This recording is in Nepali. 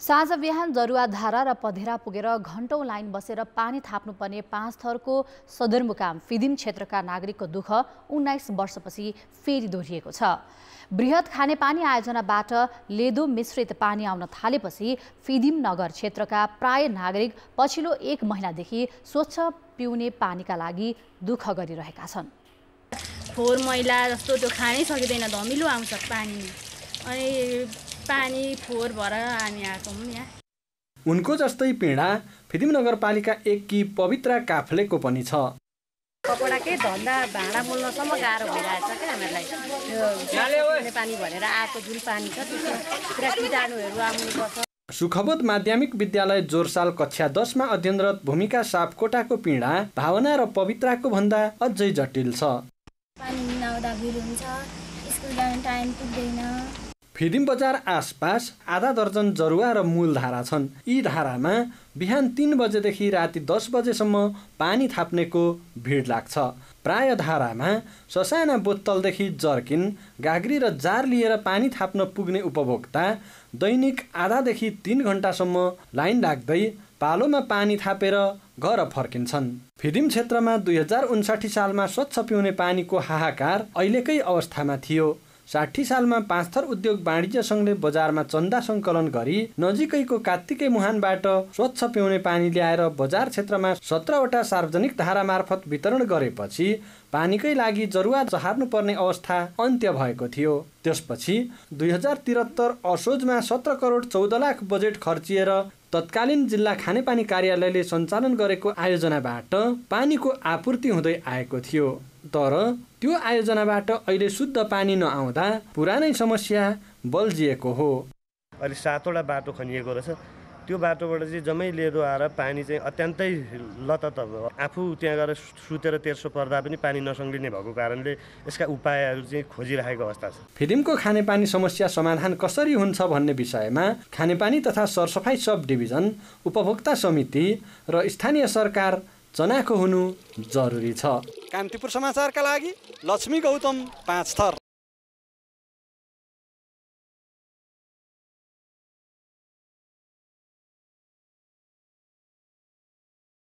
साँझ बिहान धारा र पधेरा पुगेर घन्टौँ लाइन बसेर पानी थाप्नुपर्ने पाँच थरको सदरमुकाम फिदिम क्षेत्रका नागरिकको दुःख उन्नाइस वर्षपछि फेरि दोहोरिएको छ वृहत खानेपानी आयोजनाबाट लेदो मिश्रित पानी आउन थालेपछि फिदिम नगर क्षेत्रका प्राय नागरिक पछिल्लो एक महिनादेखि स्वच्छ पिउने पानीका लागि दुःख गरिरहेका छन् फोहोर मैला जस्तो त्यो खानै सकिँदैन धमिलो आउँछ पानी अनि पानी फोहोर भएर हामी आएको हौँ यहाँ उनको जस्तै पीडा फिदिम नगरपालिका एक कि पवित्र काफ्लेको पनि छ कपडाकै धन्दा भाँडा मोल्नसम्म गाह्रो भइरहेछ क्या हामीहरूलाई त्यो पानी भनेर आएको जुन पानी छ त्यसमा पुरा किटाणुहरू आउनुपर्छ सुखबोध माध्यमिक विद्यालय जोरसाल कक्षा दसमा अध्ययनरत भूमिका सापकोटाको पीडा भावना र पवित्राको भन्दा अझै जटिल छ पानी नआउँदा भिड हुन्छ स्कुल जाने टाइम पुग्दैन फिदिम बजार आसपास आधा दर्जन जरुवा र मूल धारा छन् यी धारामा बिहान तिन बजेदेखि राति दस बजेसम्म पानी थाप्नेको भिड लाग्छ प्राय धारामा ससाना बोतलदेखि जर्किन गाग्री र जार लिएर पानी थाप्न पुग्ने उपभोक्ता दैनिक आधादेखि तिन घन्टासम्म लाइन लाग्दै पालोमा पानी थापेर घर फर्किन्छन् फिदिम क्षेत्रमा दुई हजार उन्साठी सालमा स्वच्छ पिउने पानीको हाहाकार अहिलेकै अवस्थामा थियो साठी सालमा पाँचथर उद्योग वाणिज्य सङ्घले बजारमा चन्दा सङ्कलन गरी नजिकैको कात्तिकै मुहानबाट स्वच्छ पिउने पानी ल्याएर बजार क्षेत्रमा सत्रवटा सार्वजनिक धारा मार्फत वितरण गरेपछि पानीकै लागि जरुवा चहार्नुपर्ने अवस्था अन्त्य भएको थियो त्यसपछि दुई हजार त्रिहत्तर असोजमा सत्र करोड चौध लाख बजेट खर्चिएर तत्कालीन जिल्ला खानेपानी कार्यालयले सञ्चालन गरेको आयोजनाबाट पानीको आपूर्ति हुँदै आएको थियो तर त्यो आयोजनाबाट अहिले शुद्ध पानी नआउँदा पुरानै समस्या बल्झिएको हो अहिले सातवटा बाटो खनिएको रहेछ त्यो बाटोबाट चाहिँ जम्मै लेदो आएर पानी चाहिँ अत्यन्तै लतत आफू त्यहाँ गएर सुतेर तेर्सो पर्दा पनि पानी नसङ्लिने भएको कारणले यसका उपायहरू चाहिँ खोजिराखेको अवस्था छ फिल्मको खानेपानी समस्या समाधान कसरी हुन्छ भन्ने विषयमा खानेपानी तथा सरसफाइ सब डिभिजन उपभोक्ता समिति र स्थानीय सरकार चनाखो हुनु जरुरी छ कान्तिपुर समाचारका लागि लक्ष्मी गौतम पाँच थर